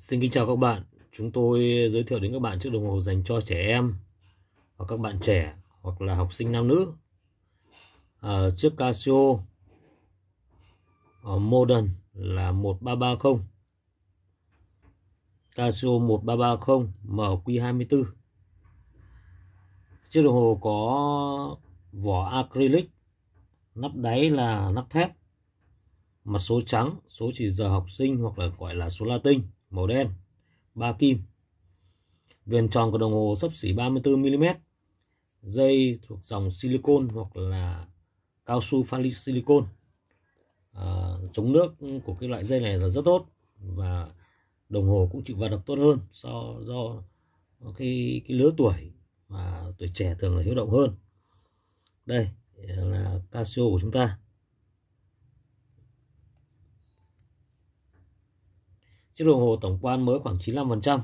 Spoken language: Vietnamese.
Xin kính chào các bạn, chúng tôi giới thiệu đến các bạn chiếc đồng hồ dành cho trẻ em hoặc các bạn trẻ hoặc là học sinh nam nữ. À, chiếc Casio à, Modern là 1330. Casio 1330 MQ24. Chiếc đồng hồ có vỏ acrylic, nắp đáy là nắp thép, mặt số trắng, số chỉ giờ học sinh hoặc là gọi là số Latin màu đen, 3 kim. Viền tròn của đồng hồ sấp xỉ 34mm. Dây thuộc dòng silicon hoặc là cao su phan silicon. À, chống nước của cái loại dây này là rất tốt và đồng hồ cũng chịu va đập tốt hơn so do cái cái lứa tuổi và tuổi trẻ thường là hiếu động hơn đây là Casio của chúng ta Chiếc đồng hồ tổng quan mới khoảng 95%.